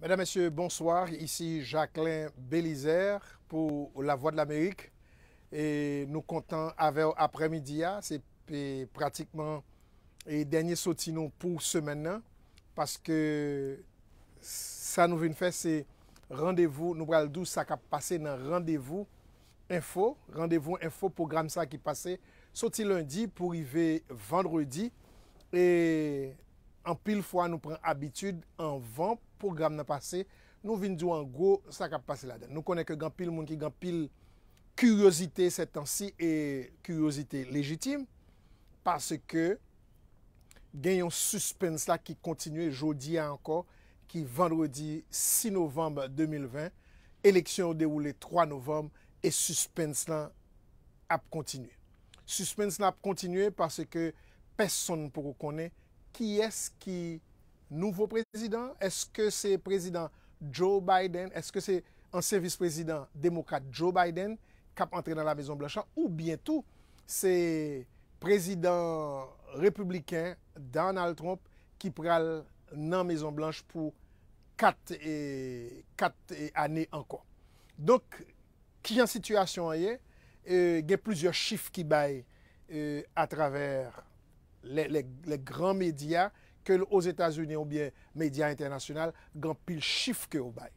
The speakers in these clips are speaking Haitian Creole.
Mesdames, Messieurs, bonsoir. Ici Jacqueline Bélisère pour La Voix de l'Amérique. Et nous comptons avec après-midi, ah, c'est pratiquement le dernier sautinon pour ce matin. Hein, parce que ça nous vient faire, c'est rendez-vous, nous avons le ça a passé dans rendez-vous info, rendez-vous info, programme ça qui passait, Sauti lundi pour arriver vendredi. Et An pil fwa nou pren abitud an van pou gram nan pase, nou vin djou an gwo sak ap pase la den. Nou konen ke gan pil moun ki gan pil kuryozite setan si e kuryozite lejitim pase ke gen yon suspens la ki kontinue jodi ya anko ki vendredi 6 novembe 2020, eleksyon ou deroule 3 novembe e suspens la ap kontinue. Suspens la ap kontinue pase ke peson pou konen ki es ki nouvo prezident? Eske se prezident Joe Biden? Eske se an servis prezident demokrat Joe Biden kap entre nan la mezon blanchan? Ou bientou, se prezident republikan Donald Trump ki pral nan mezon blanchan pou kat ane anko. Donk, ki an situasyon euh, a ye, gen plouzyor chif ki bay a euh, traver le gran medya ke os Etasunye ou bien medya internasyonal gan pil chif ke ou bay.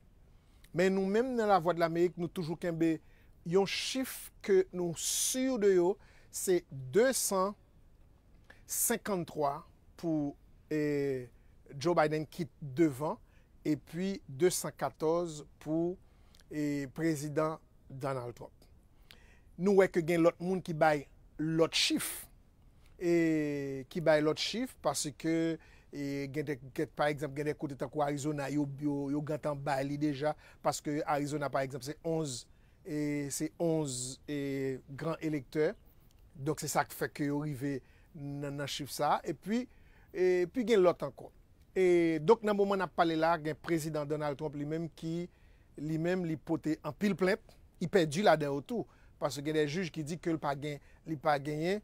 Men nou menm nan la voa de l'Amerik nou toujou kenbe yon chif ke nou suyou de yo se 253 pou Joe Biden kit devan epi 214 pou eh, prezident Donald Trump. Nou wek gen lot moun ki bay lot chif e ki bay lot chif pase ke e, gen de par ekzap gen de kote takwa Arizona yo gantan bay li deja pase ke Arizona par ekzap se onz e se onz e gran elektor donk se sak feke yo rive nan chif sa e, e pi gen lot ankon. E donk nan mouman ap pale la gen prezident Donald Trump li menm ki li menm li pote an pil plenp, i pedi la den o tou pase gen de juj ki di ke l pa gen li pa genyen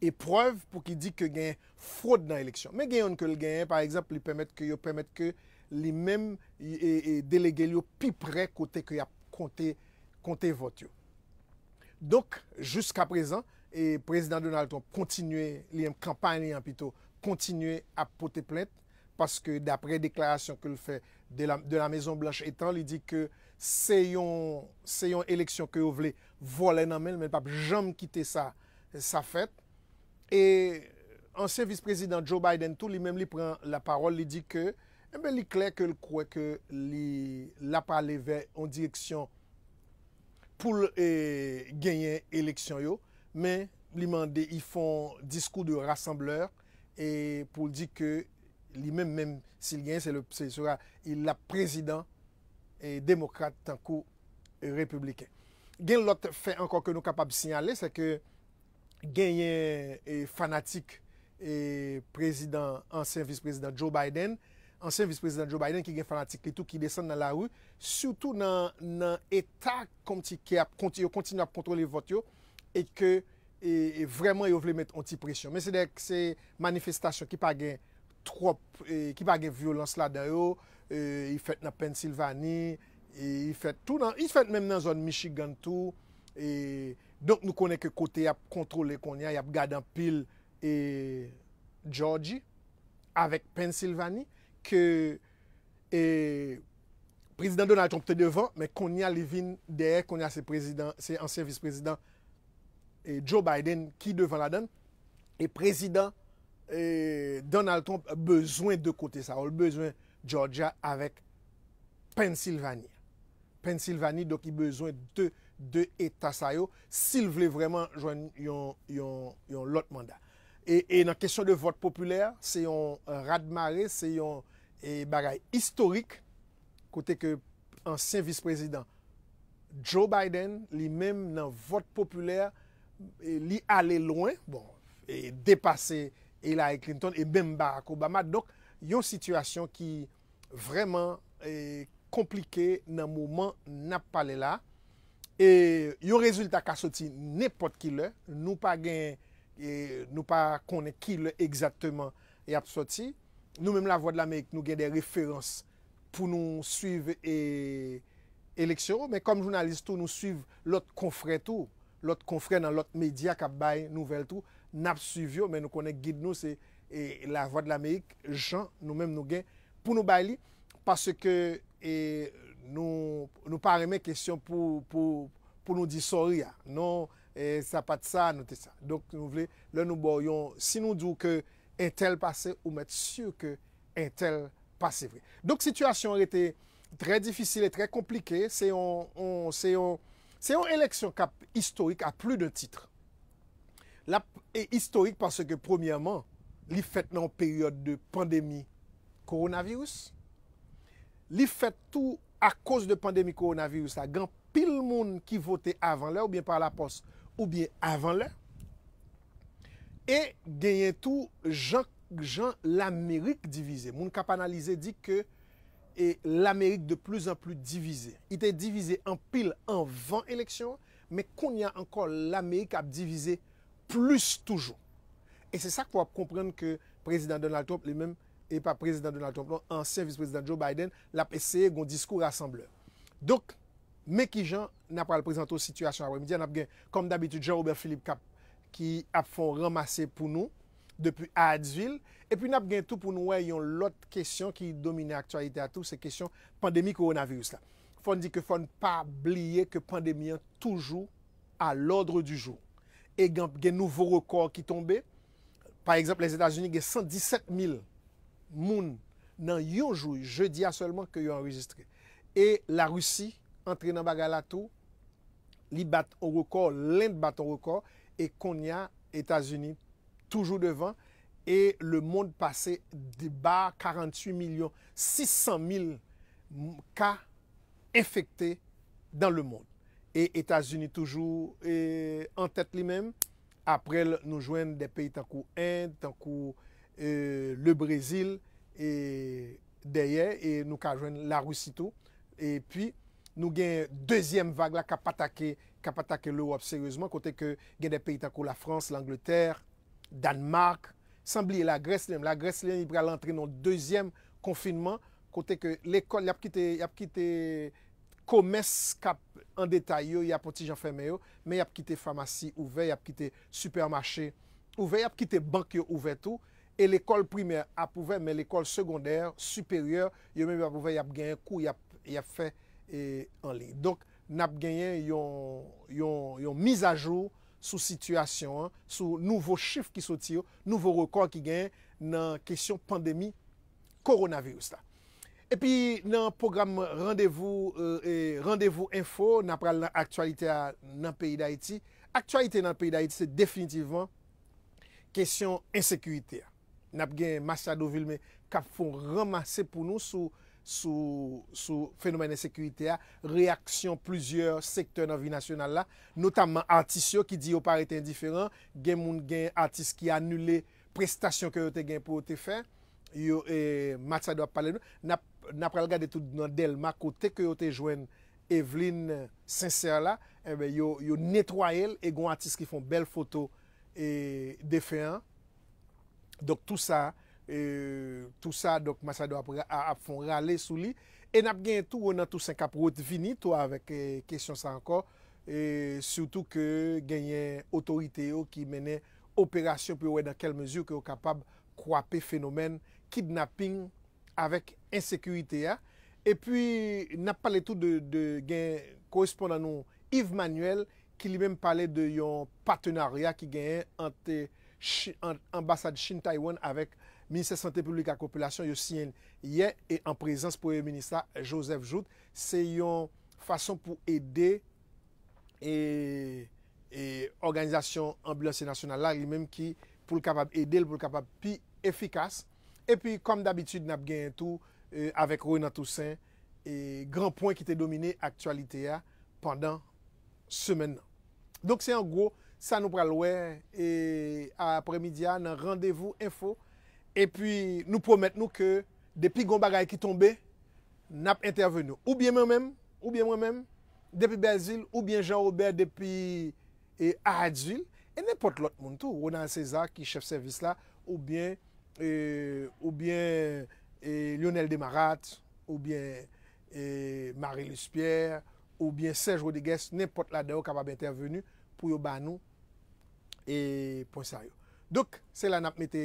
e preuve pou ki di ke gen fote nan eleksyon. Men gen yon ke l gen, par exemple, li pemet ke yo pemet ke li men e delege li yo pi pre kote kote vot yo. Donk, jouska prezant, e prezident Donald Trump kontinue, li yon kampanyan pito, kontinue apote plet, paske da pre deklarasyon ke l fè de la Maison Blanche etan, li di ke se yon eleksyon ke yo vle vwole nan men, men pap jom kite sa fèt, E Ense vice-prezident Joe Biden tou li men li pren la parol li di ke eh li kler ke l kwe ke li la pale ve yon direksyon pou l e, genyen eleksyon yo men li mande yi fon diskou de rassembleur e pou li di ke li men men si genyen se la prezident et demokrate tankou republiken. Gen lot fè ankon ke nou kapab sinyale se ke gen yen e, fanatik e, prezident, ansen vice-prezident Joe Biden, ansen vice-prezident Joe Biden ki gen fanatik li tou ki desen nan la ou, soutou nan etak kon ti ki ap, yo kontine ap kontrole vot yo, e ke, e, e vreman yo vle met anti-presyon. Men se dek se manifestasyon ki pa gen violans la da yo, yi fet nan Pensilvani, yi fet tou nan, yi fet menm nan zon Michigan tou, e Donk nou konen ke kote y ap kontrole, konen y ap gadan pil e Georgie avèk Pensilvani, ke e prezident Donald Trump te devan, men konen y alivine der, konen y ase prezident, se anservis prezident e Joe Biden ki devan la den, e prezident Donald Trump bezwen de kote sa, ol bezwen Georgia avèk Pensilvani. Pensilvani, donk y bezwen de De etat sa yo Sil vle vreman jwen yon lot mandat E nan kesyon de vote populer Se yon rad mare Se yon bagay historik Kote ke ansyen vice-prezident Joe Biden Li men nan vote populer Li ale loin Bon, e depase Eli Clinton e men Barack Obama Donk, yon situasyon ki Vreman e komplike Nan mouman nap pale la E yon rezultat ka soti, nepot ki le, nou pa gen, e, nou pa konen ki le ekzatman e ap soti. Nou menm la Voix de l'Amerik nou gen de referans pou nou suiv e leksyon, men kom jounalistou nou suiv lot konfren tou, lot konfren nan lot media kap bay nouvel tou, nap suiv yo, men nou konen gid nou se e, la Voix de l'Amerik, jan nou menm nou gen pou nou bay li, parce ke... nous nous pas remettre question pour pour nous dire hein. non et eh, ça pas de ça nous ça donc nous voulons nous boyons si nous disons que un tel passé ou mettre sûr que un tel passé vrai donc situation était très difficile et très compliquée c'est on, on une élection cap historique à plus de titres la historique parce que premièrement il fait en période de pandémie coronavirus il fait tout à cause de la pandémie coronavirus, il y a pile monde qui votait avant l'heure, ou bien par la poste, ou bien avant l'heure. Et il tout Jean, Jean l'Amérique divisée. qui cap analysé dit que l'Amérique de plus en plus divisée. Il était divisé en pile en vent élection, mais qu'on y a encore l'Amérique a divisé plus toujours. Et c'est ça qu'on va comprendre que le président Donald Trump lui-même e pa prezident Donald Trump, non, ansevis prezident Joe Biden, l ap eseye goun diskou rassembleur. Dok, me ki jan, napal prezento situasyon a wè. M diyan ap gen, kom d'abitut, Jean-Robert Philippe Cap, ki ap fon ramase pou nou, depu Aadville, e pi nap gen tout pou nou wè, yon lot kesyon ki domine aktualite a tou, se kesyon pandemi koronavirus la. Fon di ke fon pa blye ke pandemi an toujou a l'ordre du joun. E gen nouvo rekord ki tombe, par exemple, les Etats-Unis gen 117 000 moun nan yon jou, jeudi a seulement que yo enregistré. Et la Russie entre dans la tou, li bat au record, l'Inde bat an rekor, konya états unis toujours devant. Et le monde moun pase deba 48 millions, 600 000 cas infectés dans le monde. Et états unis toujours en tête, li nous apre nou pays tant peyi tankou Inde, tankou E, le Brezil, e, deye, e nou ka jwen la Rusi tou, nou gen dezyen vage la kap atake, kap atake l'Europe seriouzman, kote ke gen de peyitakou la Frans, l'Angleterre, Danmark, sanbli la Greslien, la Greslien ibra l'antri nou dezyen konfinman, kote ke l'ekol, yap ki te komes kap an detay yo, yap poti jan fèmè yo, me yap ki te famasi ouve, yap ki te supermaché ouve, yap ki te bank yo ouve tou, E l'ekol primer apouve, men l'ekol seconder, superior, yo men apouve yap genyen kou yap fe e, en li. Donk, nap genyen yon miz ajo sou situasyon, sou nouvo chif ki sotio, nouvo rekor ki genyen nan kesyon pandemi koronavirou sta. E pi nan program euh, Rendezvous Info, nap pral nan aktualite nan peyi da iti, aktualite nan peyi da iti se definitivman kesyon insekuiti ya. Nap gen Masadou Vilme kap fon ramase pou nou sou fenomen en sekurite a, reaksyon plouzyor sektor nan vi nasyonal la. Notaman artisyon ki di yo parete indiferent, gen moun gen artisyon ki anule prestasyon ki yo te gen pou yo te fe, eh yo e Masadou a pale nou. Nap pral gade tout nan del mako te ki yo te jwen Evelyn Sincere la, yo netroye el e gen artisyon ki fon bel foto de fe an. Dok tout sa, e, tout sa, dok masado ap fon rale sou li. E nap gen tout, wou nan tout sen kap wote vini, tout avèk e, kèsyon sa anko, e, soutou ke gen yen otorite yo ki mènen operasyon pou wè nan kel mezur ki wè kapab kwape fenomen kidnapping avèk ensekuitè ya. E pwi, nap pale tout de gen korespondan nou Yves Manuel ki li mèm pale de yon patenarya ki gen yon ambassade chine taiwan avec ministère Santé publique à population, Yossien hier et en présence Premier ministre Joseph Jout. C'est une façon pour aider et, et ambulance nationale là, même qui pour capable aider, pour le capable plus efficace. Et puis, comme d'habitude, nous avons gagné tout euh, avec Renan Toussaint, et grand point qui était dominé actualité hein, pendant semaine. Donc, c'est en gros sa nou pralwe apremidya nan randevou, info, epi nou promet nou ke depi gom bagay ki tombe, nap intervenou. Ou bien mwen men, ou bien mwen men, depi Brazil, ou bien Jean-Robert, depi e, Aradville, e nepot lot moun tou. O nan César ki chef service la, ou bien Lionel Demarate, ou bien e, e, Marie Lispierre, ou bien Serge Rodiguez, nepot la de ou kapab intervenou. pou yo ba nou e pon saryo. Dok, se lan ap mette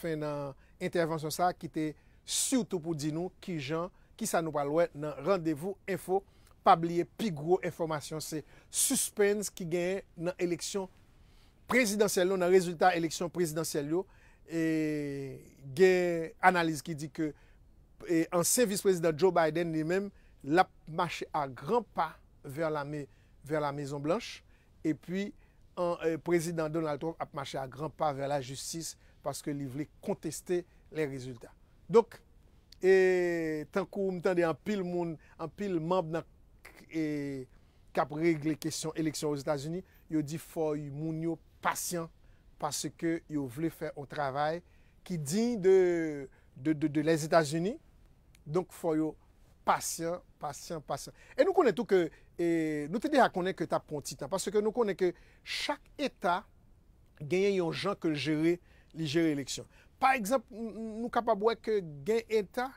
fin nan intervensyon sa ki te sutou pou di nou ki jan, ki sa nou palwè nan randevou, info, pabliye pi gro informasyon se suspens ki gen nan eleksyon prezidansyel yo, nan rezultat eleksyon prezidansyel yo e gen analiz ki di ke e, en se vice-president Joe Biden ni men lap mache a gran pa ver la mezon blanche E pi, euh, prezident Donald Trump ap mache a gran pa ve la justis paske li vle konteste le rezultat. Dok, e tankou mtande an pil moun, an pil mab nan kap regle kesyon eleksyon ouz Etats-Unis, yo di foy moun yo pasyen paske yo vle fey o travay ki din de les Etats-Unis. Donk foy yo pasyen, pasyen, pasyen. E nou konen tou ke, E nou te de ya konen ke ta pon titan, parce ke nou konen ke chak etat genyen yon jan ke li jere li jere eleksyon. Par exemple, nou kapabwe ke gen etat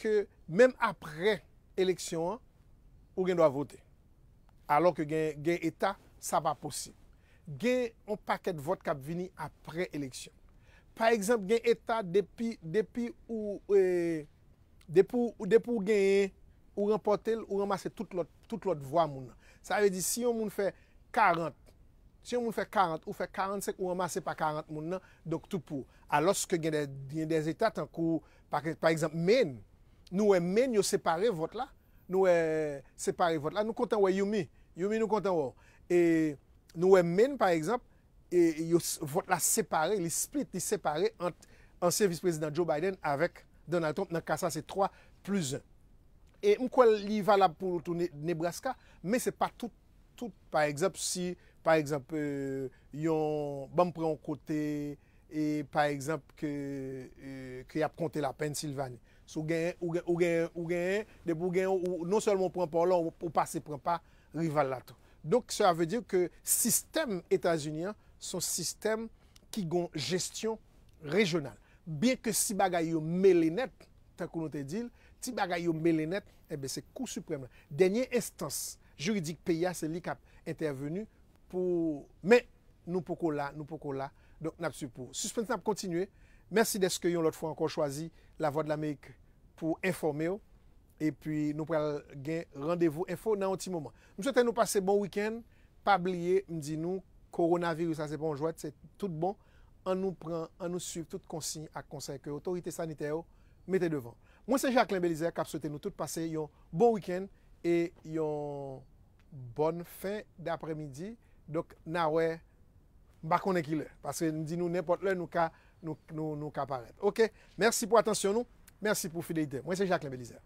ke men apre eleksyon an, ou gen do a vote. Alors ke gen etat, sa ba posi. Gen yon paket vote kap vini apre eleksyon. Par exemple, gen etat depi e, ou depi ou genyen, ou rempote, ou remase tout lot toute l'autre voie Ça veut dire si on fait 40 si on fait 40 ou fait 45 ou ramasse pas 40 donc tout pour. Alors que il y a des états en cours par, exemple Maine, nous est eh, Maine séparé vote là, nous est eh, séparé vote là, nous comptons ouais Yumi, Yumi nous content Et nous est eh, Maine par exemple vote là séparé, il split, il séparé entre ancien vice-président Joe Biden avec Donald Trump dans le cas ça c'est 3 plus 1. E mkwa li valap pou loutou Nebraska, me se pa tout, tout, pa egzap si, pa egzap euh, yon bam pran kote, e pa egzap ki ap konte la Pensilvani. Sou genyen, ou genyen, ou genyen, de pou genyen, ou non selman pran pa lout, ou pa se pran pa, rival lato. Donk, se a ve dir ke sistem Etasunyan, son sistem ki gon gestyon rejonal. Bien ke si bagay yo mele net, te konote dil, ti bagay yo mele net, ebe eh se kou suprem. Denye estans juridik peya se li kap intervenu pou... Men, nou poko la, nou poko la. Don, nap su pou. Suspens ap kontinue. Mersi deske yon lot fwa ankon chwazi la Voix de l'Amerik pou informe yo. E pi nou pral gen randevo info nan an ti mouman. Mjote nou pase bon wikend, pa blie mdi nou, koronavirou sa se pon jwet, se tout bon. An nou pran, an nou su tout konsi ak konserke otorite saniteyo mettez devant. Moi, c'est Jacqueline Belizer qui a souhaité nous tous passer un bon week-end et une bonne fin d'après-midi. Donc, nawe, bah qui Parce que nous dit nous n'importe où, nous ka, nous, nous, nous OK? Merci pour attention nous. Merci pour fidélité. Moi, c'est Jacqueline Belizer.